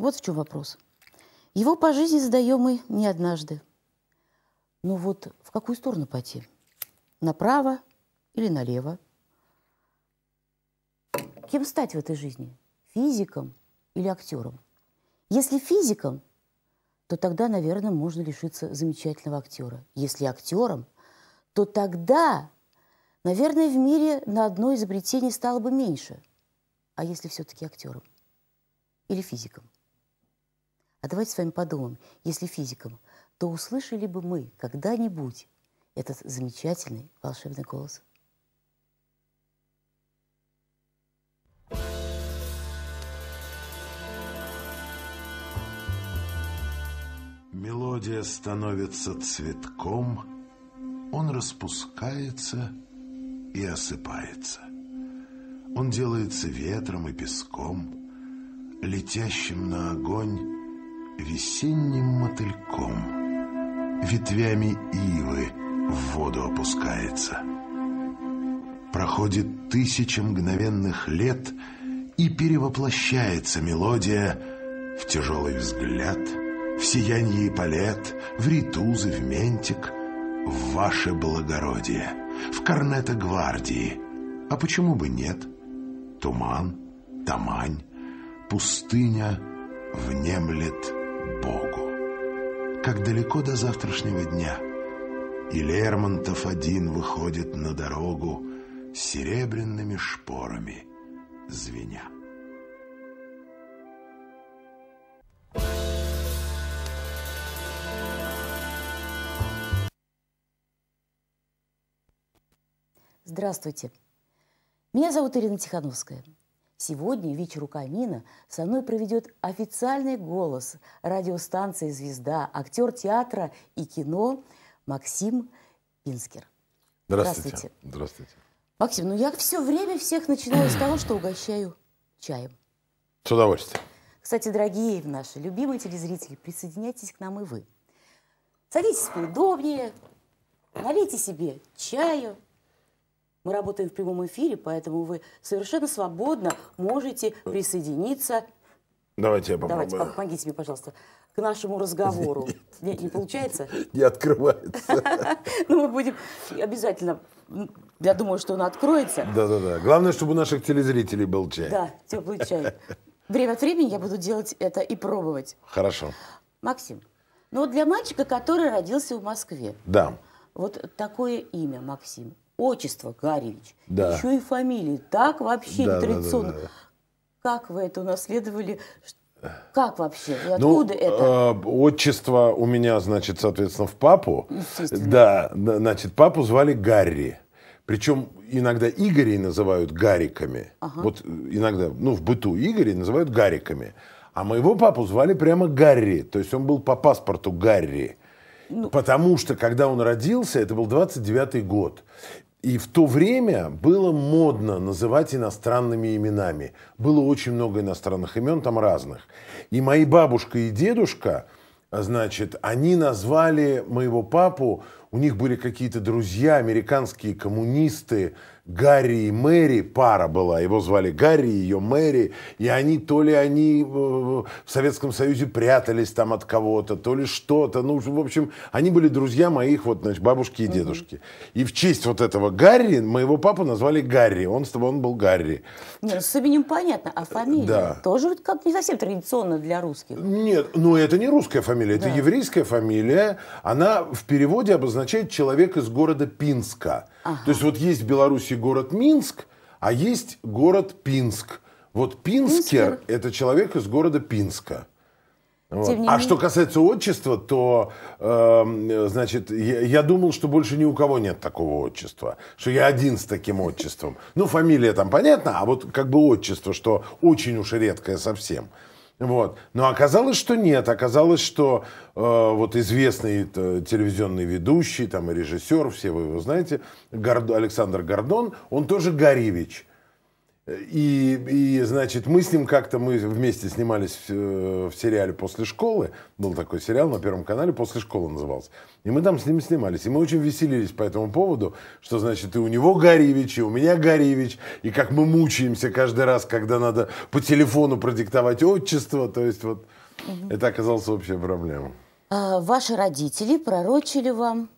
Вот в чем вопрос. Его по жизни задаем мы не однажды. Но ну вот в какую сторону пойти? Направо или налево? Кем стать в этой жизни? Физиком или актером? Если физиком, то тогда, наверное, можно лишиться замечательного актера. Если актером, то тогда, наверное, в мире на одно изобретение стало бы меньше. А если все-таки актером или физиком? А давайте с вами подумаем, если физикам, то услышали бы мы когда-нибудь этот замечательный волшебный голос. Мелодия становится цветком, он распускается и осыпается. Он делается ветром и песком, летящим на огонь весенним мотыльком. Ветвями ивы в воду опускается. Проходит тысяча мгновенных лет и перевоплощается мелодия в тяжелый взгляд, в сияние палет, в ритузы, в ментик, в ваше благородие, в корнета гвардии. А почему бы нет? Туман, тамань, пустыня внемлет Богу. Как далеко до завтрашнего дня. И Лермонтов один выходит на дорогу серебряными шпорами звеня. Здравствуйте. Меня зовут Ирина Тихановская. Сегодня вечеру камина со мной проведет официальный голос радиостанции «Звезда», актер театра и кино Максим Пинскер. Здравствуйте. Здравствуйте. Здравствуйте. Максим, ну я все время всех начинаю с того, что угощаю чаем. С удовольствием. Кстати, дорогие наши любимые телезрители, присоединяйтесь к нам и вы. Садитесь поудобнее, налейте себе чаю – мы работаем в прямом эфире, поэтому вы совершенно свободно можете присоединиться. Давайте я попробую. Давайте, помогите мне, пожалуйста, к нашему разговору. Нет, Нет не получается? Не открывается. Ну, мы будем обязательно... Я думаю, что он откроется. Да-да-да. Главное, чтобы у наших телезрителей был чай. Да, теплый чай. Время от времени я буду делать это и пробовать. Хорошо. Максим, ну вот для мальчика, который родился в Москве. Да. Вот такое имя, Максим отчество Гаревич, да. еще и фамилии. Так вообще да, традиционно. Да, да, да, Как вы это унаследовали? Как вообще? И ну, откуда ну, это? Э, отчество у меня, значит, соответственно, в папу. Да, значит, папу звали Гарри. Причем иногда Игорей называют Гариками. Ага. Вот иногда, ну, в быту Игорей называют Гариками. А моего папу звали прямо Гарри. То есть он был по паспорту Гарри. Ну... Потому что, когда он родился, это был 29-й год. И в то время было модно называть иностранными именами. Было очень много иностранных имен, там разных. И мои бабушка и дедушка, а значит, они назвали моего папу, у них были какие-то друзья, американские коммунисты, Гарри и Мэри, пара была, его звали Гарри, ее Мэри, и они, то ли они э, в Советском Союзе прятались там от кого-то, то ли что-то, ну, в общем, они были друзья моих вот, значит, бабушки и дедушки. Угу. И в честь вот этого Гарри, моего папу назвали Гарри, он, с он был Гарри. Нет, ну, с именем понятно, а фамилия да. тоже как не совсем традиционно для русских. Нет, ну это не русская фамилия, да. это еврейская фамилия, она в переводе обозначает человек из города Пинска. Ага. То есть вот есть в Беларуси город Минск, а есть город Пинск. Вот Пинскер, Пинскер. это человек из города Пинска. Вот. а что касается отчества, то, э, значит, я, я думал, что больше ни у кого нет такого отчества, что я один с таким отчеством. Ну, фамилия там понятна, а вот как бы отчество, что очень уж редкое совсем. Вот. Но оказалось, что нет. Оказалось, что э, вот известный э, телевизионный ведущий, там и режиссер, все вы его знаете, Горд... Александр Гордон, он тоже Горевич. И, и, значит, мы с ним как-то, мы вместе снимались в, э, в сериале «После школы». Был такой сериал на Первом канале «После школы» назывался. И мы там с ним снимались. И мы очень веселились по этому поводу, что, значит, и у него Горевич, и у меня Горевич. И как мы мучаемся каждый раз, когда надо по телефону продиктовать отчество. То есть вот угу. это оказалась общая проблема. А, ваши родители пророчили вам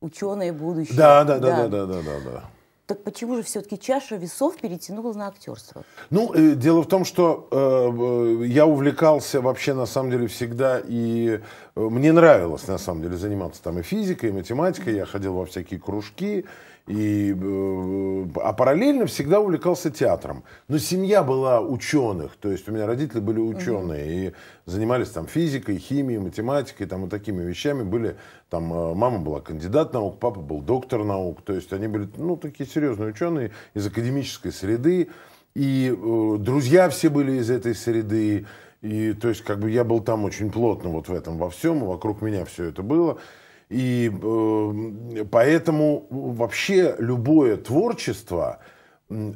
ученые будущее. Да, да, да, да, да, да, да. да, да. Так почему же все-таки чаша весов перетянула на актерство? Ну, э, дело в том, что э, я увлекался вообще на самом деле всегда, и э, мне нравилось на самом деле заниматься там и физикой, и математикой. Я ходил во всякие кружки. И, э, а параллельно всегда увлекался театром. Но семья была ученых, то есть у меня родители были ученые угу. и занимались там физикой, химией, математикой, там и такими вещами были. Там э, мама была кандидат наук, папа был доктор наук, то есть они были, ну, такие серьезные ученые из академической среды. И э, друзья все были из этой среды. И, то есть, как бы я был там очень плотно вот в этом во всем, вокруг меня все это было. И э, поэтому вообще любое творчество,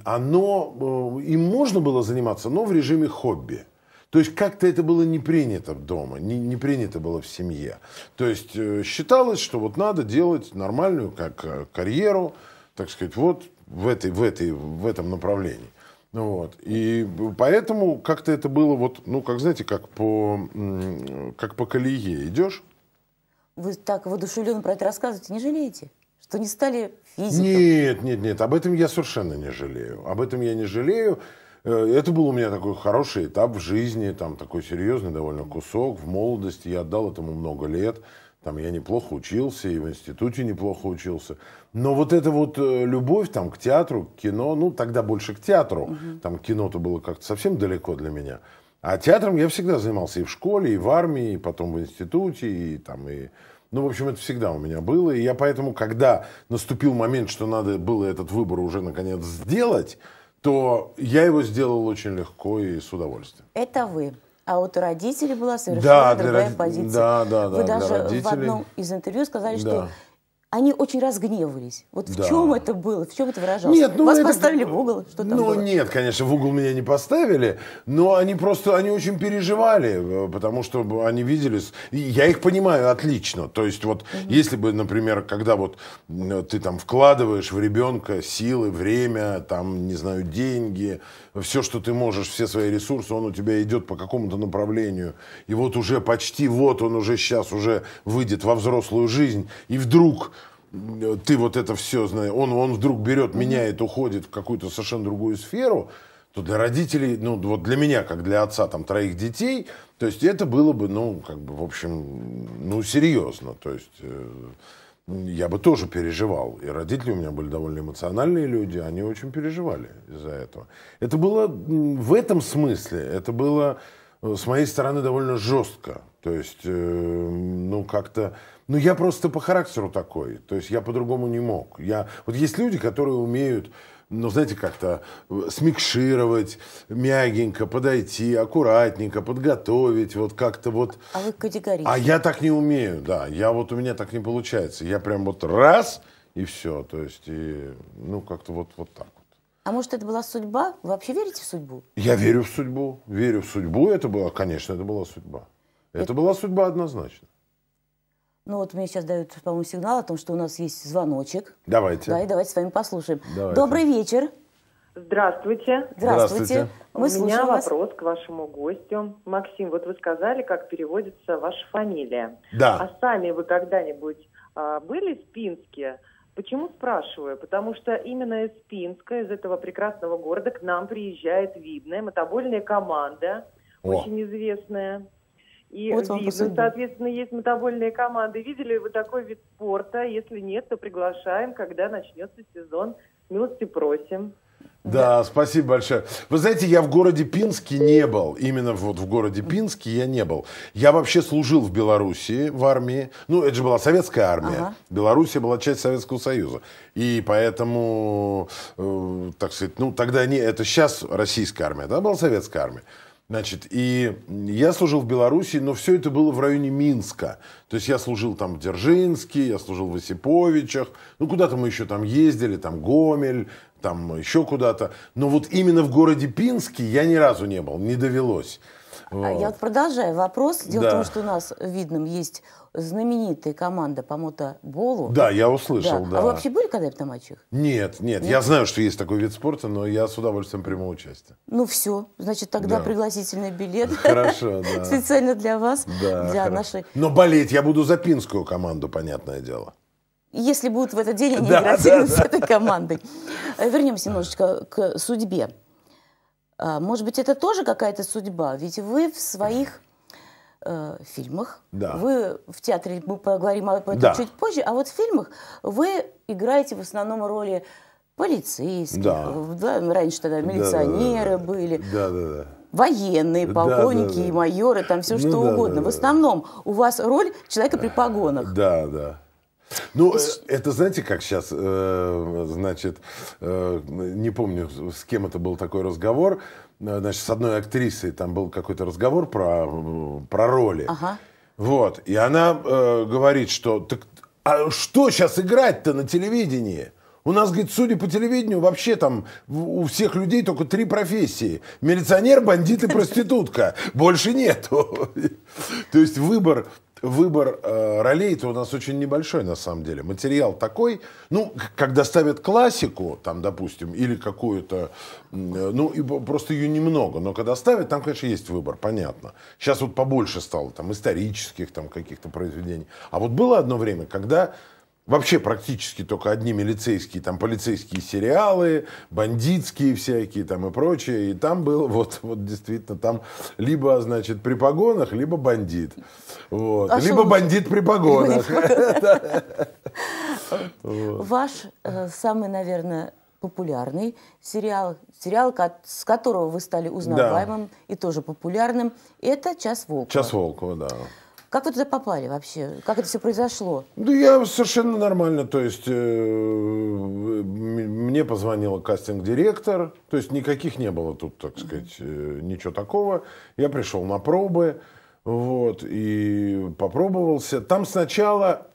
оно, э, им можно было заниматься, но в режиме хобби. То есть как-то это было не принято дома, не, не принято было в семье. То есть э, считалось, что вот надо делать нормальную как э, карьеру, так сказать, вот в, этой, в, этой, в этом направлении. Ну вот. И поэтому как-то это было вот, ну, как знаете, как по, как по колее идешь, вы так воодушевленно про это рассказываете, не жалеете? Что не стали физиком? Нет, нет, нет, об этом я совершенно не жалею. Об этом я не жалею. Э, это был у меня такой хороший этап в жизни, там такой серьезный довольно кусок. В молодости я отдал этому много лет. Там я неплохо учился, и в институте неплохо учился. Но вот эта вот э, любовь там, к театру, к кино, ну тогда больше к театру. Угу. Там кино-то было как-то совсем далеко для меня. А театром я всегда занимался и в школе, и в армии, и потом в институте, и там, и... Ну, в общем, это всегда у меня было. И я поэтому, когда наступил момент, что надо было этот выбор уже, наконец, сделать, то я его сделал очень легко и с удовольствием. Это вы. А вот у родителей была совершенно да, другая роди... позиция. Да, да, да. Вы даже родителей... в одном из интервью сказали, да. что они очень разгневались. Вот в да. чем это было? В чем это выражалось? Нет, ну, Вас это... поставили в угол? Что там ну, было? нет, конечно, в угол меня не поставили, но они просто, они очень переживали, э, потому что они видели... Я их понимаю отлично. То есть вот угу. если бы, например, когда вот ты там вкладываешь в ребенка силы, время, там, не знаю, деньги, все, что ты можешь, все свои ресурсы, он у тебя идет по какому-то направлению. И вот уже почти, вот он уже сейчас уже выйдет во взрослую жизнь, и вдруг э, ты вот это все знаешь, он, он вдруг берет, меняет, уходит в какую-то совершенно другую сферу, то для родителей, ну вот для меня, как для отца там троих детей, то есть это было бы, ну, как бы, в общем, ну, серьезно, то есть... Э, я бы тоже переживал. И родители у меня были довольно эмоциональные люди, они очень переживали из-за этого. Это было в этом смысле, это было э, с моей стороны довольно жестко. То есть, э, ну, как-то... Ну, я просто по характеру такой. То есть, я по-другому не мог. Я... Вот есть люди, которые умеют ну, знаете, как-то э, смикшировать, мягенько подойти, аккуратненько подготовить, вот как-то вот. А вы категорично. А я так не умею, да. Я вот у меня так не получается. Я прям вот раз и все. То есть, и, ну, как-то вот, вот так. А может, это была судьба? Вы вообще верите в судьбу? Я верю в судьбу. Верю в судьбу. Это была, конечно, это была судьба. Это, это была судьба однозначно. Ну вот мне сейчас дают, по-моему, сигнал о том, что у нас есть звоночек. Давайте. Да, и давайте с вами послушаем. Давайте. Добрый вечер. Здравствуйте. Здравствуйте. Здравствуйте. Мы у меня вас. вопрос к вашему гостю. Максим, вот вы сказали, как переводится ваша фамилия. Да. А сами вы когда-нибудь а, были в Пинске? Почему спрашиваю? Потому что именно из Пинска, из этого прекрасного города, к нам приезжает видная мотобольная команда, О. очень известная. И вот видно, соответственно, есть мотобольные команды. Видели вы такой вид спорта? Если нет, то приглашаем, когда начнется сезон. Милости просим. Да, спасибо большое. Вы знаете, я в городе Пинске не был. Именно вот в городе Пинске я не был. Я вообще служил в Белоруссии, в армии. Ну, это же была советская армия. Ага. Белоруссия была часть Советского Союза. И поэтому, э, так сказать, ну, тогда не... Это сейчас российская армия, да, была советская армия. Значит, и я служил в Белоруссии, но все это было в районе Минска. То есть я служил там в Дзержинске, я служил в Осиповичах, ну куда-то мы еще там ездили, там Гомель, там еще куда-то. Но вот именно в городе Пинске я ни разу не был, не довелось. А вот. Я вот продолжаю вопрос. Дело да. в том, что у нас видным есть знаменитая команда по мотоболу. Да, я услышал, да. да. А вы вообще были когда-нибудь на матчах? Нет, нет, нет. Я знаю, что есть такой вид спорта, но я с удовольствием приму участие. Ну все, значит, тогда да. пригласительный билет. Хорошо, да. Специально для вас, да, для хорошо. нашей... Но болеть я буду за пинскую команду, понятное дело если будут в этот день они да, играть да, с да. этой командой. Э, вернемся немножечко к судьбе. А, может быть, это тоже какая-то судьба? Ведь вы в своих э, фильмах. Да. Вы в театре, мы поговорим об этом да. чуть позже, а вот в фильмах вы играете в основном роли полицейских, да. Да, раньше тогда милиционеры да, да, да, были. Да, да, да военные, полковники, да, да, да. майоры, там все ну, что да, угодно. Да, да, в основном у вас роль человека при погонах. Да, да. Ну, И... Э, это знаете, как сейчас, э, значит, э, не помню, с кем это был такой разговор, Э, значит, с одной актрисой там был какой-то разговор про, про роли. Ага. Вот. И она э, говорит, что так, а что сейчас играть-то на телевидении? У нас, говорит, судя по телевидению, вообще там у всех людей только три профессии. Милиционер, бандит и проститутка. Больше нету. То есть выбор выбор э, ролей-то у нас очень небольшой на самом деле. Материал такой, ну, когда ставят классику, там, допустим, или какую-то, э, ну, и просто ее немного, но когда ставят, там, конечно, есть выбор, понятно. Сейчас вот побольше стало, там, исторических, там, каких-то произведений. А вот было одно время, когда вообще практически только одни милицейские, там полицейские сериалы, бандитские всякие там и прочее. И там был вот, вот действительно там либо, значит, при погонах, либо бандит. Вот. А либо бандит при погонах. Ваш э, самый, наверное, популярный сериал, сериал, с которого вы стали узнаваемым и тоже популярным, это «Час Волка. «Час Волка, да. Как вы туда попали вообще? Как это все произошло? Да я совершенно нормально. То есть э, мне позвонила кастинг-директор. То есть никаких не было тут, так сказать, э, ничего такого. Я пришел на пробы. Вот, и попробовался. Там сначала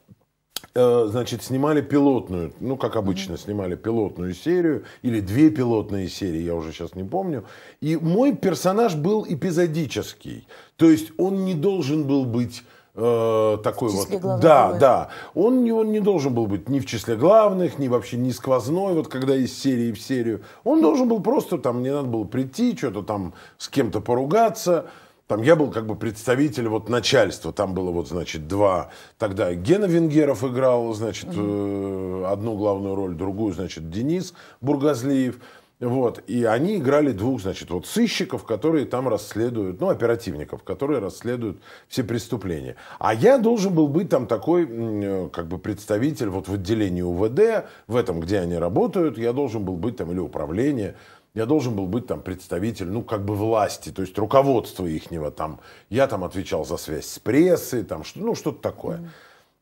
Э, значит, снимали пилотную, ну, как обычно, снимали пилотную серию, или две пилотные серии, я уже сейчас не помню. И мой персонаж был эпизодический. То есть он не должен был быть э, такой вот. Главных, да, да. Он не, он не должен был быть ни в числе главных, ни вообще не сквозной, вот когда из серии в серию. Он должен был просто, там, мне надо было прийти, что-то там с кем-то поругаться, там я был как бы представитель вот начальства. Там было вот, значит, два... Тогда Гена Венгеров играл, значит, Mm-hmm. одну главную роль, другую, значит, Денис Бургазлиев. Вот. И они играли двух, значит, вот сыщиков, которые там расследуют, ну, оперативников, которые расследуют все преступления. А я должен был быть там такой, э, как бы, представитель вот в отделении УВД, в этом, где они работают, я должен был быть там или управление, я должен был быть там представитель, ну, как бы власти, то есть руководство ихнего там. Я там отвечал за связь с прессой, там, что, ну, что-то такое.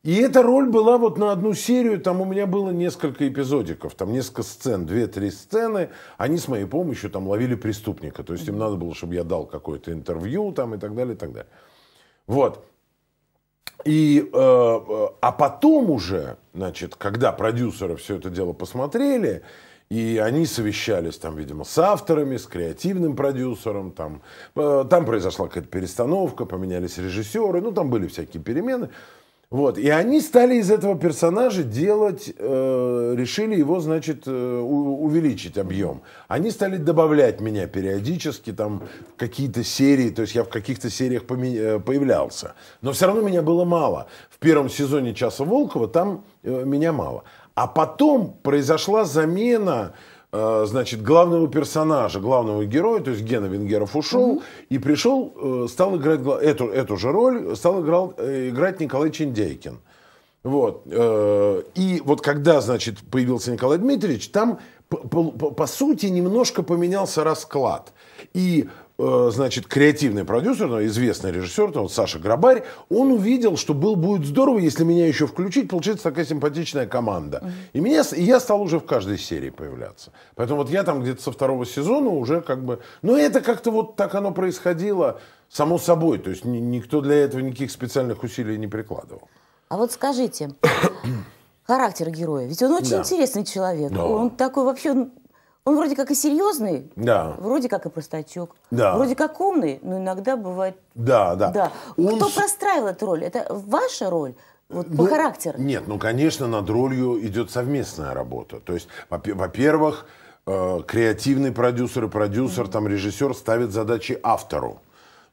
И эта роль была вот на одну серию, там у меня было несколько эпизодиков, там несколько сцен, две-три сцены, они с моей помощью там ловили преступника, то есть им надо было, чтобы я дал какое-то интервью там и так далее, и так далее. Вот. И, э, э а потом уже, значит, когда продюсеры все это дело посмотрели, и они совещались там, видимо, с авторами, с креативным продюсером. Там, э, там произошла какая-то перестановка, поменялись режиссеры, ну там были всякие перемены. Вот. И они стали из этого персонажа делать, э, решили его, значит, э, у, увеличить объем. Они стали добавлять меня периодически, там, какие-то серии, то есть я в каких-то сериях э, появлялся. Но все равно меня было мало. В первом сезоне «Часа Волкова» там э, меня мало. А потом произошла замена э, значит, главного персонажа, главного героя, то есть Гена Венгеров ушел, угу. и пришел, э, стал играть эту, эту же роль, стал играл, э, играть Николай Чендейкин. Вот. И вот когда, значит, появился Николай Дмитриевич, там, по, по, по сути, немножко поменялся расклад. И Э, значит, креативный продюсер, но известный режиссер, там, вот Саша Грабарь, он увидел, что был, будет здорово, если меня еще включить, получится такая симпатичная команда. Mm-hmm. И, меня, и я стал уже в каждой серии появляться. Поэтому вот я там где-то со второго сезона уже как бы... Но это как-то вот так оно происходило само собой. То есть никто для этого никаких специальных усилий не прикладывал. А вот скажите, характер героя. Ведь он очень да. интересный человек. Да. Он такой вообще ну, он вроде как и серьезный, да. вроде как и простачок, да. вроде как умный, но иногда бывает... Да, да. да. Он... Кто простраивал эту роль? Это ваша роль? Вот по ну, характеру? Нет, ну, конечно, над ролью идет совместная работа. То есть, во-первых, э, креативный продюсер и продюсер, mm-hmm. там, режиссер ставит задачи автору.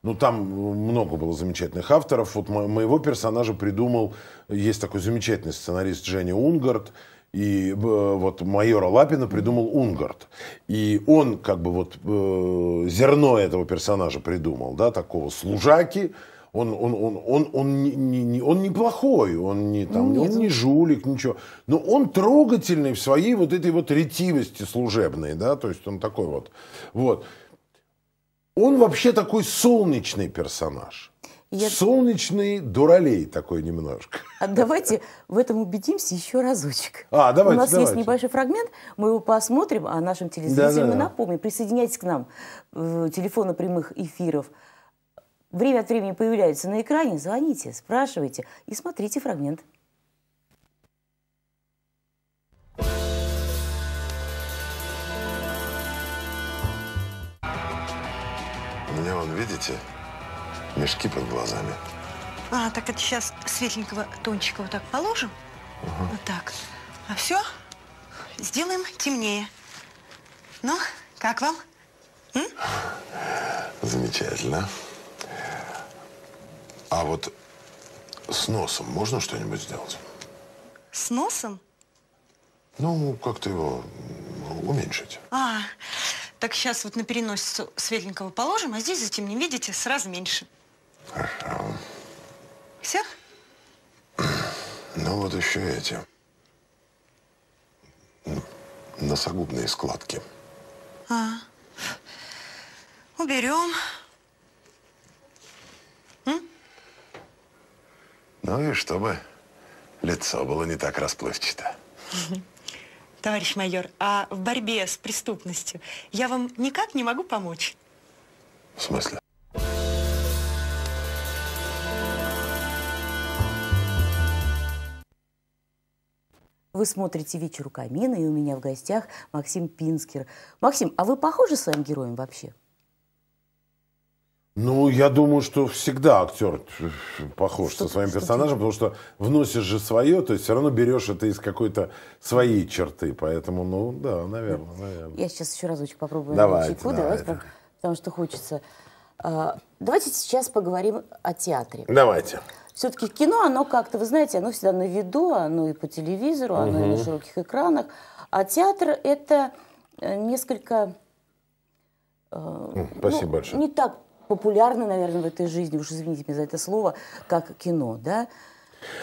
Ну, там э, много было замечательных авторов. Вот мо моего персонажа придумал, есть такой замечательный сценарист Женя Унгард, и э, вот майора Лапина придумал Унгард. И он как бы вот э, зерно этого персонажа придумал, да, такого служаки, он, он, он, он, он, не, не, он неплохой, он не, там, ну, он не ну. жулик, ничего. Но он трогательный в своей вот этой вот ретивости служебной, да, то есть он такой вот. вот. Он вообще такой солнечный персонаж. Я... Солнечный дуралей такой немножко. А давайте в этом убедимся еще разочек. А, давайте, У нас давайте. есть небольшой фрагмент, мы его посмотрим, а нашим телезрителям да, да, да. напомним. Присоединяйтесь к нам. в э, Телефоны прямых эфиров время от времени появляются на экране. Звоните, спрашивайте и смотрите фрагмент. Меня вон, видите, мешки под глазами. А, так это сейчас светленького тончика вот так положим. Угу. Вот так. А все сделаем темнее. Ну, как вам? М? Замечательно. А вот с носом можно что-нибудь сделать? С носом? Ну, как-то его уменьшить. А, так сейчас вот на переносицу светленького положим, а здесь затем не видите, сразу меньше. Хорошо. Все? Ну вот еще эти. Носогубные складки. А. Уберем. М? Ну и чтобы лицо было не так расплывчато. Товарищ майор, а в борьбе с преступностью я вам никак не могу помочь? В смысле? Вы смотрите «Вечер у камина», и у меня в гостях Максим Пинскер. Максим, а вы похожи своим героем вообще? Ну, я думаю, что всегда актер э, похож что со своим что персонажем, ты... потому что вносишь же свое, то есть все равно берешь это из какой-то своей черты. Поэтому, ну, да, наверное, ну, наверное. Я сейчас еще разочек попробую давайте, чайку, давайте, давайте, потому что хочется. А, давайте сейчас поговорим о театре. Давайте. Давайте все-таки кино, оно как-то, вы знаете, оно всегда на виду, оно и по телевизору, оно угу. и на широких экранах. А театр это э, несколько... Э, ну, Спасибо ну, большое. Не так популярно, наверное, в этой жизни, уж извините меня за это слово, как кино, да?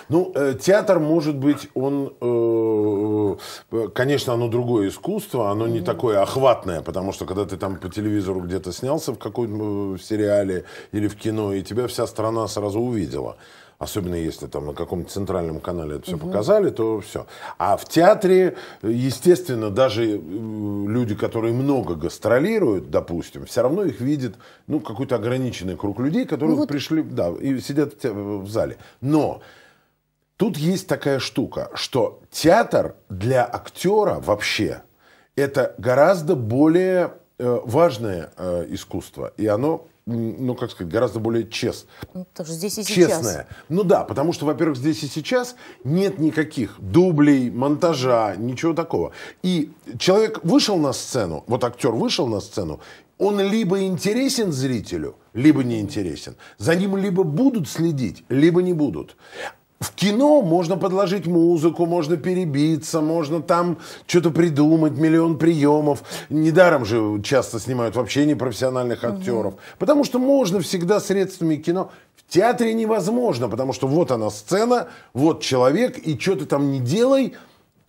Ну, э, театр, может быть, он, э, э конечно, оно другое искусство, оно не такое охватное, потому что когда ты там по телевизору где-то снялся в каком-то э, сериале или в кино, и тебя вся страна сразу увидела особенно если там на каком-то центральном канале это все угу. показали, то все. А в театре, естественно, даже э, люди, которые много гастролируют, допустим, все равно их видит ну, какой-то ограниченный круг людей, которые ну, вот... пришли да, и сидят в э, зале. Но тут есть такая штука, что театр для актера вообще это гораздо более э, важное искусство, и оно ну, как сказать, гораздо более честно. Ну, Тоже здесь и Честная. сейчас. Ну да, потому что, во-первых, здесь и сейчас нет никаких дублей, монтажа, ничего такого. И человек вышел на сцену, вот актер вышел на сцену, он либо интересен зрителю, либо не интересен. За ним либо будут следить, либо не будут. В кино можно подложить музыку, можно перебиться, можно там что-то придумать, миллион приемов. Недаром же часто снимают вообще непрофессиональных актеров. Угу. Потому что можно всегда средствами кино. В театре невозможно, потому что вот она сцена, вот человек, и что ты там не делай,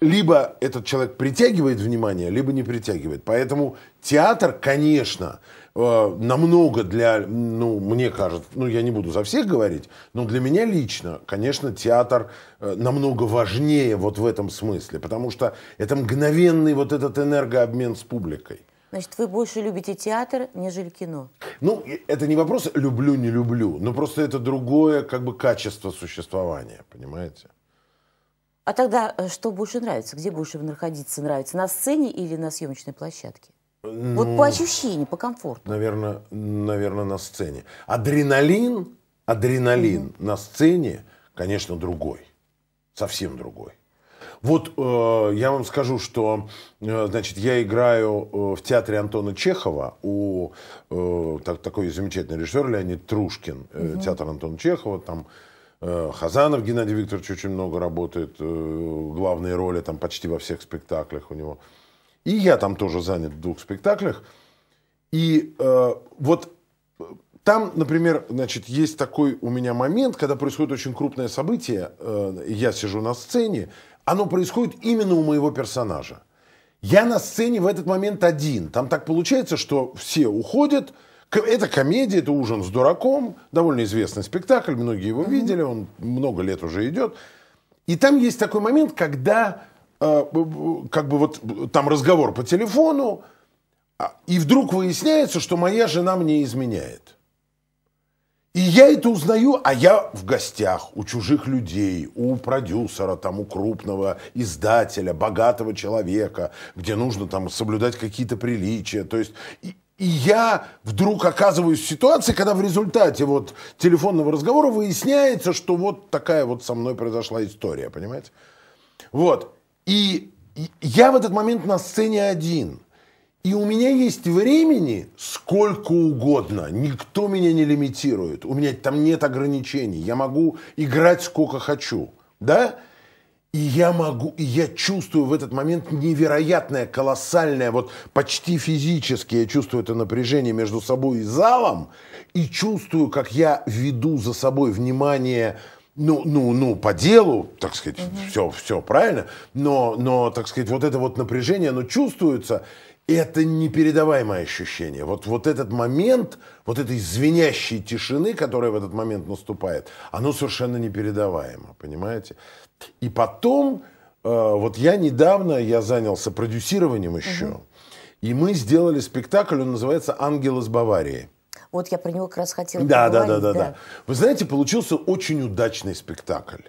либо этот человек притягивает внимание, либо не притягивает. Поэтому Театр, конечно, э, намного для, ну, мне кажется, ну, я не буду за всех говорить, но для меня лично, конечно, театр э, намного важнее вот в этом смысле, потому что это мгновенный вот этот энергообмен с публикой. Значит, вы больше любите театр, нежели кино? Ну, это не вопрос «люблю, не люблю», но просто это другое как бы качество существования, понимаете? А тогда э, что больше нравится? Где больше находиться нравится? На сцене или на съемочной площадке? Вот по ну, ощущениям, по комфорту. Наверное, наверное, на сцене. Адреналин, адреналин mm-hmm. на сцене, конечно, другой. Совсем другой. Вот э, я вам скажу, что э, значит, я играю э, в театре Антона Чехова у э, так, такой замечательный режиссер Леонид Трушкин, э, угу. театр Антона Чехова, там э, Хазанов Геннадий Викторович очень много работает, э, главные роли там почти во всех спектаклях у него. И я там тоже занят в двух спектаклях. И э, вот э, там, например, значит, есть такой у меня момент, когда происходит очень крупное событие, э, я сижу на сцене, оно происходит именно у моего персонажа. Я на сцене в этот момент один. Там так получается, что все уходят. Это комедия, это ужин с дураком, довольно известный спектакль, многие его mm-hmm. видели, он много лет уже идет. И там есть такой момент, когда а, как бы вот там разговор по телефону, а, и вдруг выясняется, что моя жена мне изменяет. И я это узнаю, а я в гостях у чужих людей, у продюсера, там, у крупного издателя, богатого человека, где нужно там соблюдать какие-то приличия. То есть и, и я вдруг оказываюсь в ситуации, когда в результате вот телефонного разговора выясняется, что вот такая вот со мной произошла история, понимаете? Вот. И я в этот момент на сцене один. И у меня есть времени сколько угодно. Никто меня не лимитирует. У меня там нет ограничений. Я могу играть сколько хочу. Да? И я могу, и я чувствую в этот момент невероятное, колоссальное, вот почти физически я чувствую это напряжение между собой и залом, и чувствую, как я веду за собой внимание ну, ну, ну, по делу, так сказать, угу. все, все правильно, но, но, так сказать, вот это вот напряжение, оно чувствуется, и это непередаваемое ощущение. Вот, вот этот момент, вот этой звенящей тишины, которая в этот момент наступает, оно совершенно непередаваемо, понимаете? И потом, э, вот я недавно, я занялся продюсированием еще, угу. и мы сделали спектакль, он называется «Ангел из Баварии». Вот я про него как раз хотела да, да, да, да, да. Вы знаете, получился очень удачный спектакль.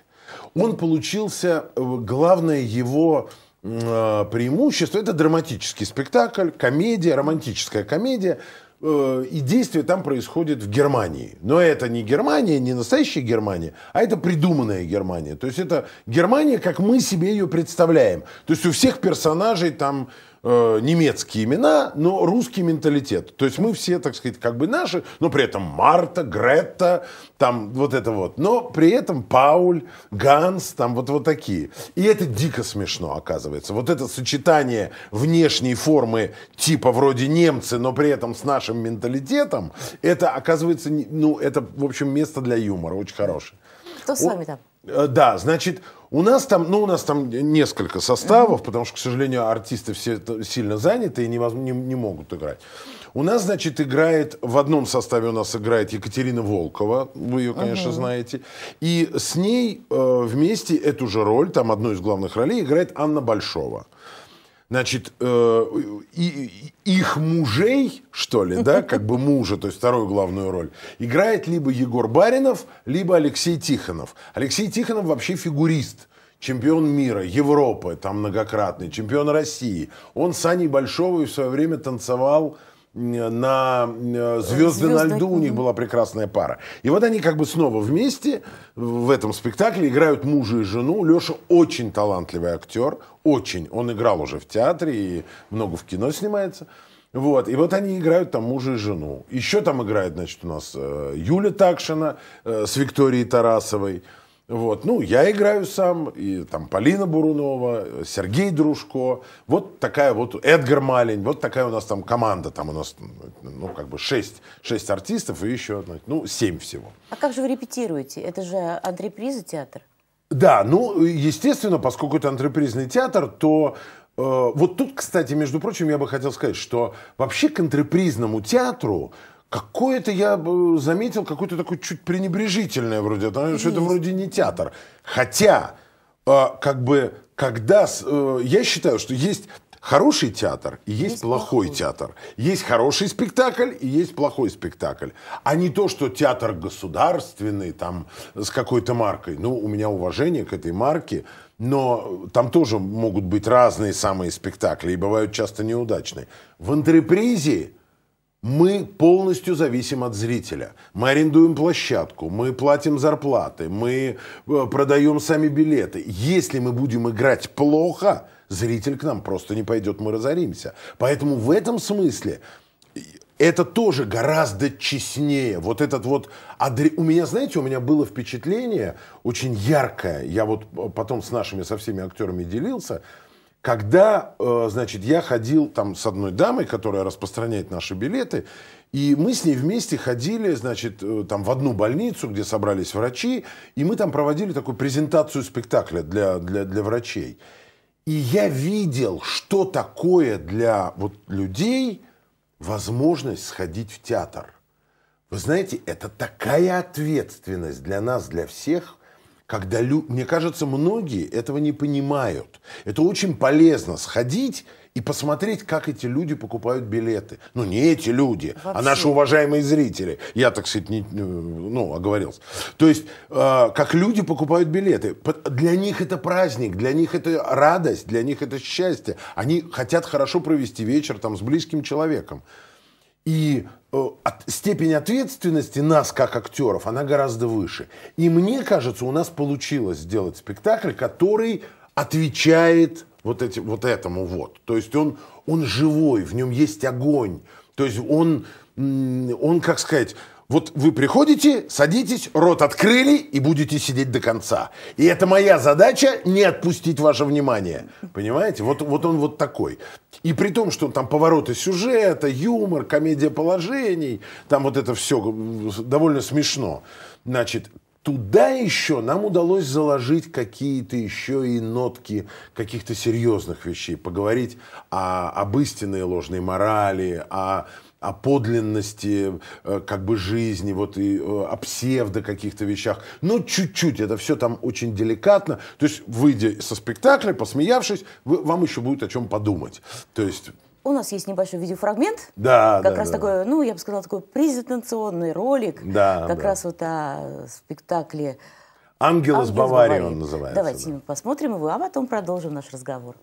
Он получился, э, главное его э, преимущество, это драматический спектакль, комедия, романтическая комедия, э, и действие там происходит в Германии. Но это не Германия, не настоящая Германия, а это придуманная Германия. То есть это Германия, как мы себе ее представляем. То есть у всех персонажей там Э, немецкие имена, но русский менталитет. То есть мы все, так сказать, как бы наши, но при этом Марта, Гретта, там вот это вот. Но при этом Пауль, Ганс, там вот, вот такие. И это дико смешно оказывается. Вот это сочетание внешней формы типа вроде немцы, но при этом с нашим менталитетом, это оказывается, ну, это, в общем, место для юмора очень хорошее. Кто с вами там? Э, да, значит, у нас там, ну, у нас там несколько составов, потому что, к сожалению, артисты все сильно заняты и не, не, не могут играть. У нас, значит, играет, в одном составе у нас играет Екатерина Волкова, вы ее, конечно, угу. знаете, и с ней э, вместе эту же роль, там одну из главных ролей, играет Анна Большова значит, э, и, их мужей, что ли, да, как бы мужа, то есть вторую главную роль, играет либо Егор Баринов, либо Алексей Тихонов. Алексей Тихонов вообще фигурист чемпион мира, Европы, там многократный, чемпион России. Он с Аней Большовой в свое время танцевал Э, на э, «Звезды, на льду» у них была прекрасная пара. И вот они как бы снова вместе в этом спектакле играют мужа и жену. Леша очень талантливый актер, очень. Он играл уже в театре и много в кино снимается. Вот, и вот они играют там мужа и жену. Еще там играет, значит, у нас э, Юля Такшина с Викторией Тарасовой. Вот. Ну, я играю сам, и там Полина Бурунова, Сергей Дружко, вот такая вот Эдгар Малень, вот такая у нас там команда, там у нас, ну, как бы шесть, шесть артистов и еще, ну, семь всего. А как же вы репетируете? Это же антреприза театр? Да, ну, естественно, поскольку это антрепризный театр, то э, вот тут, кстати, между прочим, я бы хотел сказать, что вообще к антрепризному театру Какое-то я заметил, какое-то такое чуть пренебрежительное вроде, потому что это вроде не театр. Хотя, а, как бы, когда... Э, я считаю, что есть хороший театр и есть, есть плохой, плохой театр. Есть хороший спектакль и есть плохой спектакль. А не то, что театр государственный, там, с какой-то маркой. Ну, у меня уважение к этой марке, но там тоже могут быть разные самые спектакли и бывают часто неудачные. В антрепризе мы полностью зависим от зрителя. Мы арендуем площадку, мы платим зарплаты, мы э, продаем сами билеты. Если мы будем играть плохо, зритель к нам просто не пойдет, мы разоримся. Поэтому в этом смысле э, это тоже гораздо честнее. Вот этот вот... Адре... У меня, знаете, у меня было впечатление очень яркое. Я вот э, потом с нашими, со всеми актерами делился – когда, э, значит, я ходил там с одной дамой, которая распространяет наши билеты, и мы с ней вместе ходили, значит, э, там в одну больницу, где собрались врачи, и мы там проводили такую презентацию спектакля для, для, для врачей. И я видел, что такое для вот людей возможность сходить в театр. Вы знаете, это такая ответственность для нас, для всех, когда лю... мне кажется, многие этого не понимают. Это очень полезно сходить и посмотреть, как эти люди покупают билеты. Ну, не эти люди, а Вообще. а наши уважаемые зрители. Я, так сказать, не, э, ну, оговорился. То есть, э, как люди покупают билеты. Для них это праздник, для них это радость, для них это счастье. Они хотят хорошо провести вечер там с близким человеком. И э, от, степень ответственности нас, как актеров, она гораздо выше. И мне кажется, у нас получилось сделать спектакль, который отвечает вот, эти, вот этому вот. То есть он, он живой, в нем есть огонь. То есть он, он как сказать, вот вы приходите, садитесь, рот открыли и будете сидеть до конца. И это моя задача не отпустить ваше внимание. Понимаете? Вот, вот он вот такой. И при том, что там повороты сюжета, юмор, комедия положений, там вот это все довольно смешно. Значит, туда еще нам удалось заложить какие-то еще и нотки каких-то серьезных вещей, поговорить о, об истинной ложной морали, о о подлинности э, как бы жизни, вот и э, о псевдо каких-то вещах. Ну, чуть-чуть, это все там очень деликатно. То есть, выйдя со спектакля, посмеявшись, вы, вам еще будет о чем подумать. То есть... У нас есть небольшой видеофрагмент. Да, Как да, раз да. такой, ну, я бы сказала, такой презентационный ролик. Да, Как да. раз вот о спектакле «Ангелос, "Ангел из баварии он называется. Давайте да. посмотрим его, а потом продолжим наш разговор.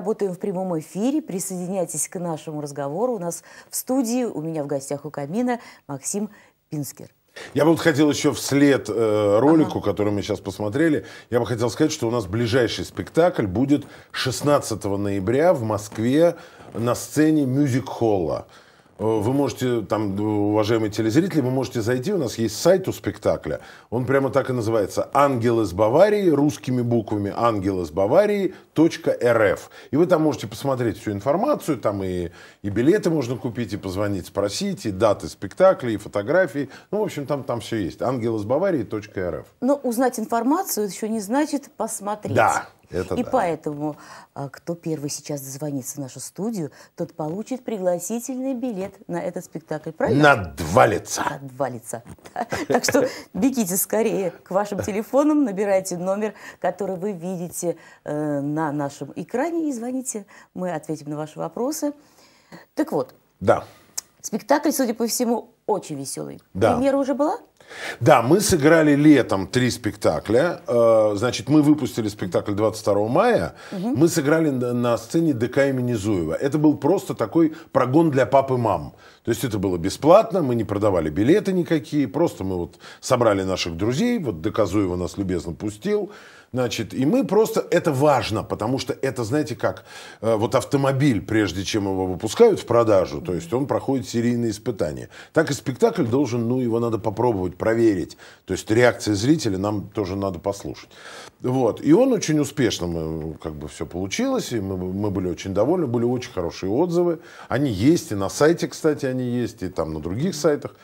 работаем в прямом эфире. Присоединяйтесь к нашему разговору. У нас в студии, у меня в гостях у камина Максим Пинскер. Я бы вот хотел еще вслед э, ролику, ага. который мы сейчас посмотрели, я бы хотел сказать, что у нас ближайший спектакль будет 16 ноября в Москве на сцене мюзик-холла. Э, вы можете, там, э, уважаемые телезрители, вы можете зайти, у нас есть сайт у спектакля, он прямо так и называется «Ангел из Баварии» русскими буквами «Ангел из Баварии» .рф. И вы там можете посмотреть всю информацию, там и, и билеты можно купить, и позвонить, спросить, и даты спектаклей, и фотографии. Ну, в общем, там, там все есть. «Ангел из Баварии .рф». Но узнать информацию еще не значит посмотреть. Да, это и да. поэтому, а, кто первый сейчас дозвонится в нашу студию, тот получит пригласительный билет на этот спектакль. Правильно? На два лица. На два лица. Так что бегите скорее к вашим телефонам, набирайте номер, который вы видите э, на нашем экране и звоните. Мы ответим на ваши вопросы. Так вот. Да. Спектакль, судя по всему, очень веселый. Да. Премьера уже была? Да, мы сыграли летом три спектакля. Э, значит, мы выпустили спектакль 22 мая. Угу. Мы сыграли на сцене ДК имени Зуева. Это был просто такой прогон для папы и мам. То есть это было бесплатно, мы не продавали билеты никакие, просто мы вот собрали наших друзей, вот ДК Зуева нас любезно пустил. Значит, и мы просто... Это важно, потому что это, знаете как, э, вот автомобиль, прежде чем его выпускают в продажу, то есть он проходит серийные испытания. Так и спектакль должен, ну, его надо попробовать, проверить. То есть реакция зрителя нам тоже надо послушать. Вот. И он очень успешно, мы, как бы все получилось, и мы, мы были очень довольны, были очень хорошие отзывы. Они есть и на сайте, кстати, они есть, и там на других сайтах.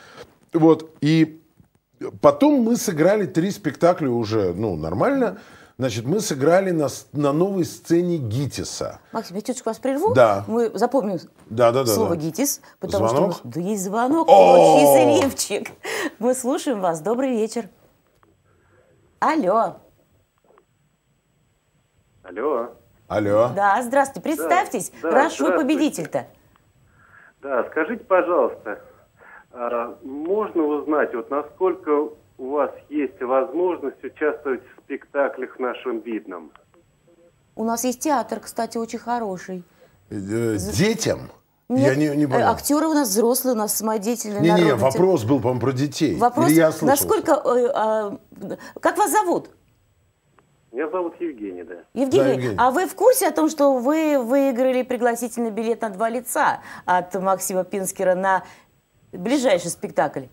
Вот. И Потом мы сыграли три спектакля уже, ну, нормально. Значит, мы сыграли на, на новой сцене ГИТИСа. Максим, я чуточку вас прерву. Да. Мы запомним да, да, да, слово да. ГИТИС, потому звонок? что... Да есть звонок, очень Ливчик. Мы слушаем вас. Добрый вечер. Алло. Алло. Алло. Да, здравствуйте. Представьтесь, да, раз вы победитель-то. Да, скажите, пожалуйста, а, можно узнать, вот насколько у вас есть возможность участвовать в спектаклях нашим видном. У нас есть театр, кстати, очень хороший. Э, э, детям? Нет, я не, не понял. Актеры у нас взрослые, у нас самодеятельные. Не, не, вопрос был, по-моему, про детей. Вопрос, я насколько, э, а, как вас зовут? Меня зовут Евгений, да. Евгений, да, Евгений, а вы в курсе о том, что вы выиграли пригласительный билет на два лица от Максима Пинскера на ближайший спектакль?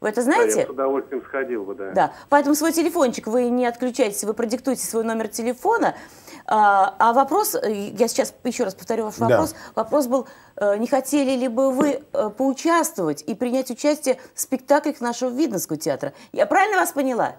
Вы это знаете? Да, я с удовольствием сходил бы, да. Да, поэтому свой телефончик вы не отключайтесь, вы продиктуйте свой номер телефона. А, а вопрос, э, я сейчас еще раз повторю ваш вопрос, да. вопрос был, э, не хотели ли бы вы э, поучаствовать и принять участие в спектаклях нашего Видновского театра? Я правильно вас поняла?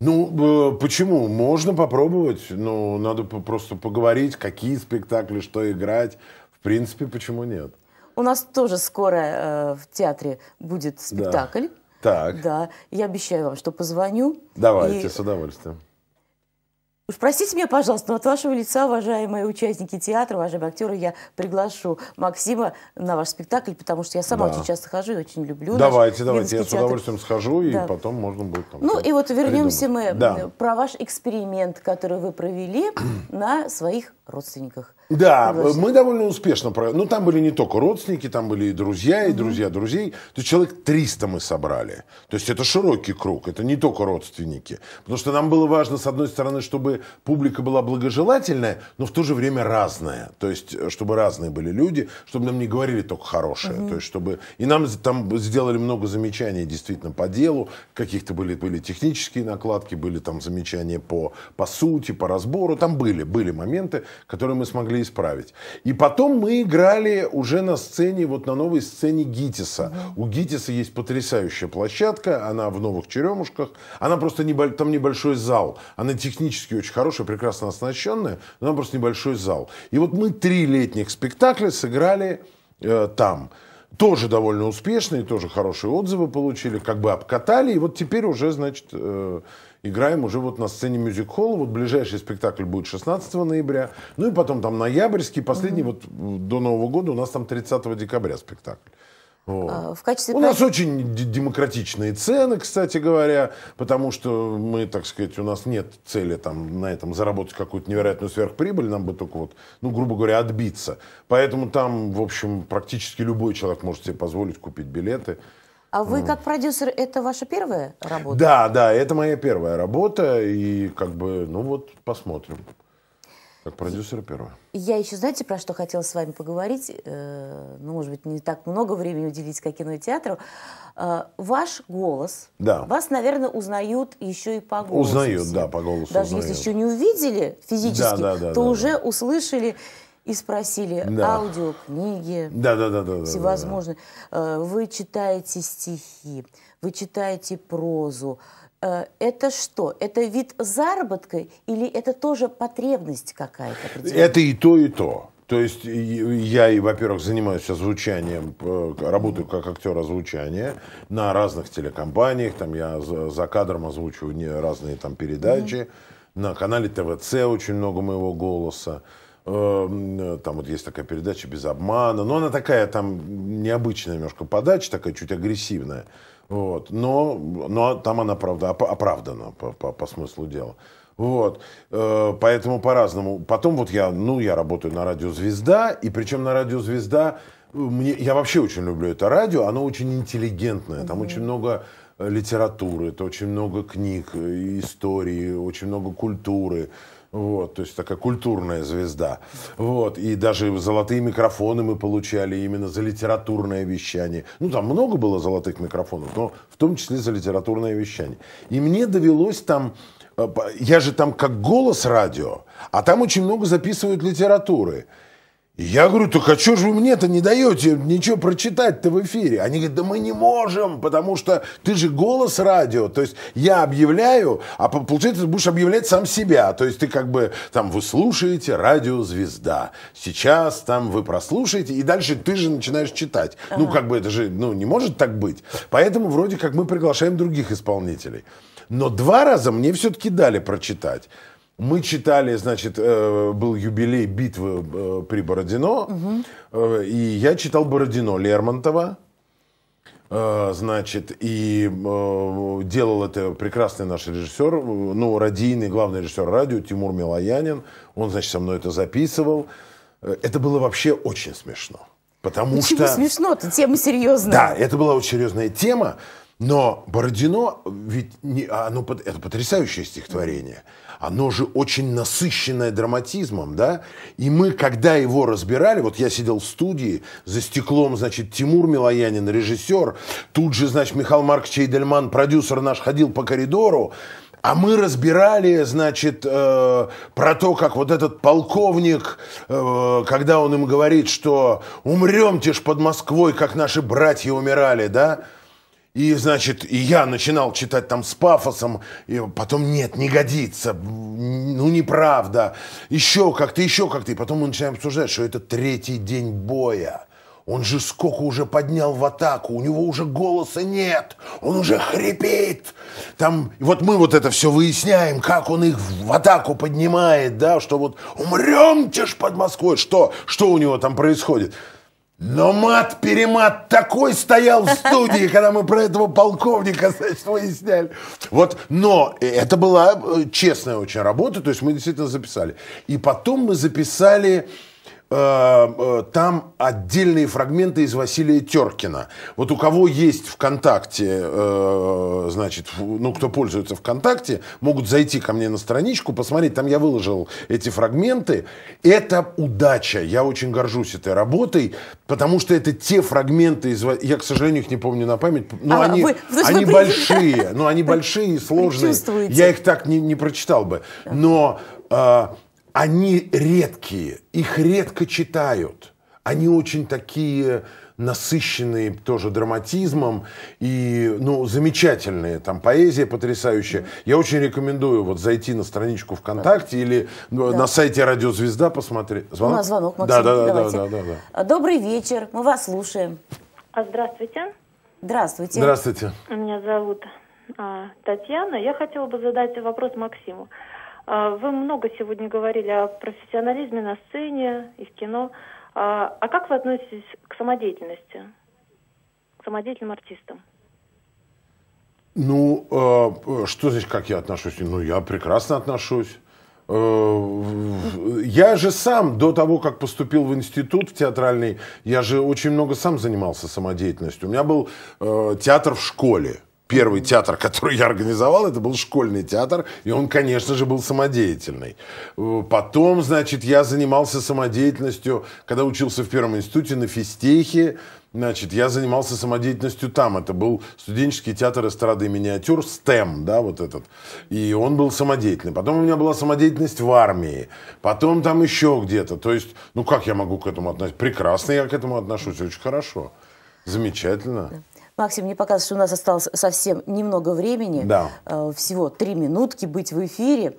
Ну, почему? Можно попробовать, но ну, надо просто поговорить, какие спектакли, что играть. В принципе, почему нет? У нас тоже скоро э, в театре будет спектакль. Да. Так. Да. Я обещаю вам, что позвоню. Давайте, и... с удовольствием. Уж простите меня, пожалуйста, но от вашего лица, уважаемые участники театра, уважаемые актеры, я приглашу Максима на ваш спектакль, потому что я сама да. очень часто хожу и очень люблю Давайте, давайте, я театр. с удовольствием схожу, да. и потом можно будет там Ну и вот вернемся придумать. мы да. Э, про ваш эксперимент, который вы провели на своих родственниках. Да, Значит. мы довольно успешно. Ну, там были не только родственники, там были и друзья, и друзья друзей. То есть человек 300 мы собрали. То есть это широкий круг, это не только родственники. Потому что нам было важно, с одной стороны, чтобы публика была благожелательная, но в то же время разная. То есть, э, чтобы разные были люди, чтобы нам не говорили только хорошее. Угу. То есть, чтобы... И нам там сделали много замечаний действительно по делу. Каких-то были, были технические накладки, были там замечания по, по сути, по разбору. Там были, были моменты, которые мы смогли исправить. И потом мы играли уже на сцене, вот на новой сцене Гитиса. У Гитиса есть потрясающая площадка, она в Новых Черемушках. Она просто не, там небольшой зал. Она технически очень хорошая, прекрасно оснащенная, но она просто небольшой зал. И вот мы три летних спектакля сыграли э, там тоже довольно успешные, тоже хорошие отзывы получили, как бы обкатали, и вот теперь уже, значит, э, играем уже вот на сцене мюзик-холла. Вот ближайший спектакль будет 16 ноября. Ну и потом там ноябрьский, последний угу. вот до Нового года у нас там 30 декабря спектакль. Вот. А, в качестве У нас очень демократичные цены, кстати говоря, потому что мы, так сказать, у нас нет цели там на этом заработать какую-то невероятную сверхприбыль, нам бы только вот, ну, грубо говоря, отбиться. Поэтому там, в общем, практически любой человек может себе позволить купить билеты. А вы как продюсер, это ваша первая работа? Да, да, это моя первая работа, и как бы, ну вот, посмотрим. Как продюсер первое. Я еще, знаете, про что хотела с вами поговорить? Э, ну, может быть, не так много времени уделить, как кинотеатру. Э, ваш голос. Да. Вас, наверное, узнают еще и по голосу. Узнают, да, по голосу Даже узнают. если еще не увидели физически, да, да, да, то да, уже да. услышали и спросили да. аудиокниги, да, да, да, да, всевозможные. Да, э, да. Вы читаете стихи, вы читаете прозу. Э, это что? Это вид заработка или это тоже потребность какая-то? Это и то, и то. То есть я, во-первых, занимаюсь озвучанием, э, работаю как актер озвучания на разных телекомпаниях, там я за кадром озвучиваю разные там передачи, mm-hmm. на канале ТВЦ очень много моего голоса. Эм, там вот есть такая передача «Без обмана», но она такая там необычная немножко подача, такая чуть агрессивная, вот, но, но там она, правда, оправдана по, по, по смыслу дела. Вот, э, поэтому по-разному. Потом вот я, ну, я работаю на радио «Звезда», и причем на радио «Звезда» мне, я вообще очень люблю это радио, оно очень интеллигентное, там mm-hmm. очень много э, литературы, это очень много книг, э, истории, очень много культуры, вот, то есть такая культурная звезда. Вот, и даже золотые микрофоны мы получали именно за литературное вещание. Ну, там много было золотых микрофонов, но в том числе за литературное вещание. И мне довелось там э, я же там как голос радио, а там очень много записывают литературы. Я говорю, так а что же вы мне-то не даете ничего прочитать-то в эфире? Они говорят, да мы не можем, потому что ты же голос радио. То есть я объявляю, а получается ты будешь объявлять сам себя. То есть ты как бы там вы слушаете радио «Звезда». Сейчас там вы прослушаете, и дальше ты же начинаешь читать. Ну, ага. Ну как бы это же ну, не может так быть. Поэтому вроде как мы приглашаем других исполнителей. Но два раза мне все-таки дали прочитать. Мы читали, значит, э, был юбилей битвы э, при Бородино, угу. и я читал Бородино Лермонтова, значит, и делал это прекрасный наш режиссер, ну, радийный, главный режиссер радио Тимур Милоянин, он, значит, со мной это записывал. Это было вообще очень смешно. Потому Ничего что... смешно, это тема серьезная. Да, это была очень серьезная тема, но Бородино, ведь не, оно, это потрясающее стихотворение. Mm оно же очень насыщенное драматизмом, да? И мы, когда его разбирали, вот я сидел в студии, за стеклом, значит, Тимур Милоянин, режиссер, тут же, значит, Михаил Маркович Эйдельман, продюсер наш, ходил по коридору, а мы разбирали, значит, э, про то, как вот этот полковник, э, когда он им говорит, что «умремте ж под Москвой, как наши братья умирали», да, и, значит, и я начинал читать там с пафосом, и потом нет, не годится, ну неправда, еще как-то, еще как-то. И потом мы начинаем обсуждать, что это третий день боя. Он же сколько уже поднял в атаку, у него уже голоса нет, он уже хрипит. Там, вот мы вот это все выясняем, как он их в атаку поднимает, да, что вот умрем, тишь под Москвой, что, что у него там происходит. Но мат-перемат такой стоял в студии, когда мы про этого полковника, значит, выясняли. Вот, но это была э, честная очень работа, то есть мы действительно записали. И потом мы записали Э, э, там отдельные фрагменты из Василия Теркина. Вот у кого есть ВКонтакте, э, значит, ну, кто пользуется ВКонтакте, могут зайти ко мне на страничку, посмотреть, там я выложил эти фрагменты. Это удача, я очень горжусь этой работой, потому что это те фрагменты из... Я, к сожалению, их не помню на память, но а, они, вы, они вы... большие, но они большие и сложные. Я их так не, не прочитал бы. Но... Uh, они редкие, их редко читают. Они очень такие насыщенные тоже драматизмом и, ну, замечательные, там, поэзия потрясающая. Я очень рекомендую вот зайти на страничку ВКонтакте или э, да. на сайте Радио Звезда посмотреть. Ну, звонок? У а нас звонок, Максим, да, да, давайте. да, да, да, да. Добрый вечер, мы вас слушаем. А, здравствуйте. Здравствуйте. Здравствуйте. Меня зовут а, Татьяна. Я хотела бы задать вопрос Максиму. А, вы много сегодня говорили о профессионализме на сцене и в кино. А, а как вы относитесь к самодеятельности, к самодеятельным артистам? Ну, а, что здесь, как я отношусь? Ну, я прекрасно отношусь. Я же сам до того, как поступил в институт в театральный, я же очень много сам занимался самодеятельностью. У меня был театр в школе первый театр, который я организовал, это был школьный театр, и он, конечно же, был самодеятельный. Э, потом, значит, я занимался самодеятельностью, когда учился в первом институте на физтехе, Значит, я занимался самодеятельностью там. Это был студенческий театр эстрады и миниатюр, СТЭМ, да, вот этот. И он был самодеятельный. Потом у меня была самодеятельность в армии. Потом там еще где-то. То есть, ну как я могу к этому относиться? Прекрасно я к этому отношусь, очень хорошо. Замечательно. Максим, мне показалось, что у нас осталось совсем немного времени. Да. Э, всего три минутки быть в эфире.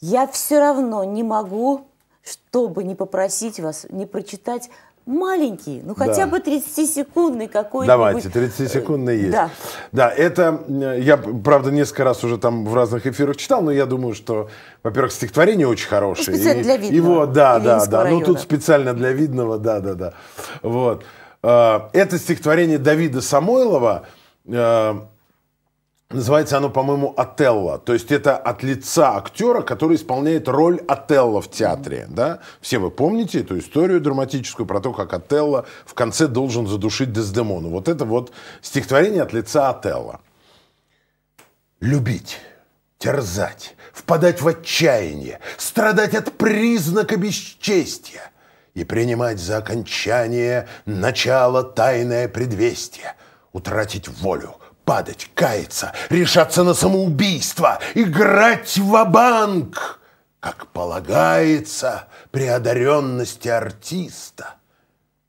Я все равно не могу, чтобы не попросить вас, не прочитать маленький, ну хотя да. бы 30-секундный какой-нибудь. Давайте, 30-секундный э, есть. Да. да, это э, я, правда, несколько раз уже там в разных эфирах читал, но я думаю, что, во-первых, стихотворение очень хорошее. И специально и, для видного. Его, да, да, да. Района. Ну тут специально для видного, да, да, да. Вот. Э, это стихотворение Давида Самойлова, э, называется оно, по-моему, «Отелло». То есть это от лица актера, который исполняет роль Отелло в театре. Да? Все вы помните эту историю драматическую про то, как Отелло в конце должен задушить Дездемону. Вот это вот стихотворение от лица Отелло. «Любить» терзать, впадать в отчаяние, страдать от признака бесчестия, и принимать за окончание начало тайное предвестие, утратить волю, падать, каяться, решаться на самоубийство, играть в банк как полагается при одаренности артиста,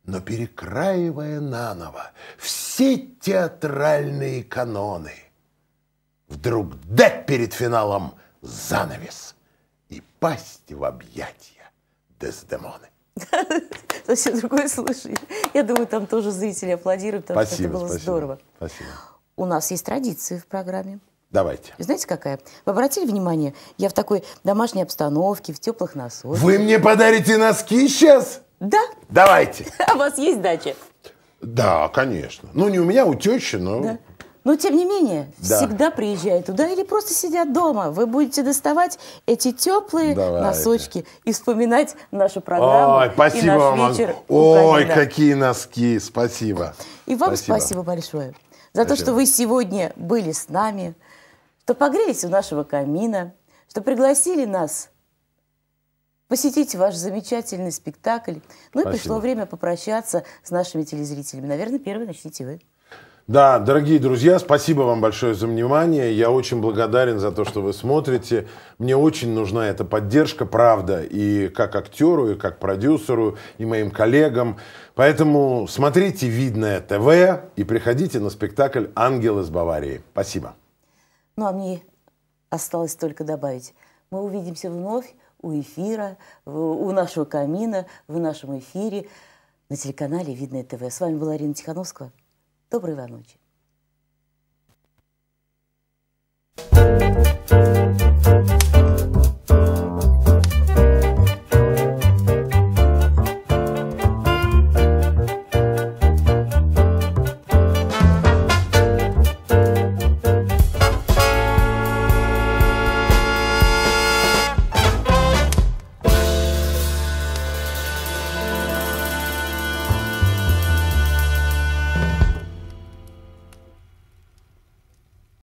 но перекраивая наново все театральные каноны. Вдруг дать перед финалом занавес и пасть в объятия Дездемоны. Совсем другое слышу. Я думаю, там тоже зрители аплодируют, потому спасибо, что это было спасибо. здорово. Спасибо. У нас есть традиции в программе. Давайте. Знаете, какая? Вы обратили внимание, я в такой домашней обстановке, в теплых носочках. Вы мне подарите носки сейчас? Да. Давайте. А у вас есть дача? Да, конечно. Ну, не у меня, а у тещи, но... Да. Но, тем не менее, да. всегда приезжай туда или просто сидят дома. Вы будете доставать эти теплые Давайте. носочки и вспоминать нашу программу Ой, спасибо и наш вам. вечер. Ой, какие носки! Спасибо. И вам спасибо, спасибо большое за спасибо. то, что вы сегодня были с нами, что погрелись у нашего камина, что пригласили нас посетить ваш замечательный спектакль. Ну спасибо. и пришло время попрощаться с нашими телезрителями. Наверное, первый начните вы. Да, дорогие друзья, спасибо вам большое за внимание. Я очень благодарен за то, что вы смотрите. Мне очень нужна эта поддержка, правда, и как актеру, и как продюсеру, и моим коллегам. Поэтому смотрите «Видное ТВ» и приходите на спектакль «Ангел из Баварии». Спасибо. Ну, а мне осталось только добавить. Мы увидимся вновь у эфира, у нашего камина, в нашем эфире на телеканале «Видное ТВ». С вами была Арина Тихановская. Доброй вам ночи.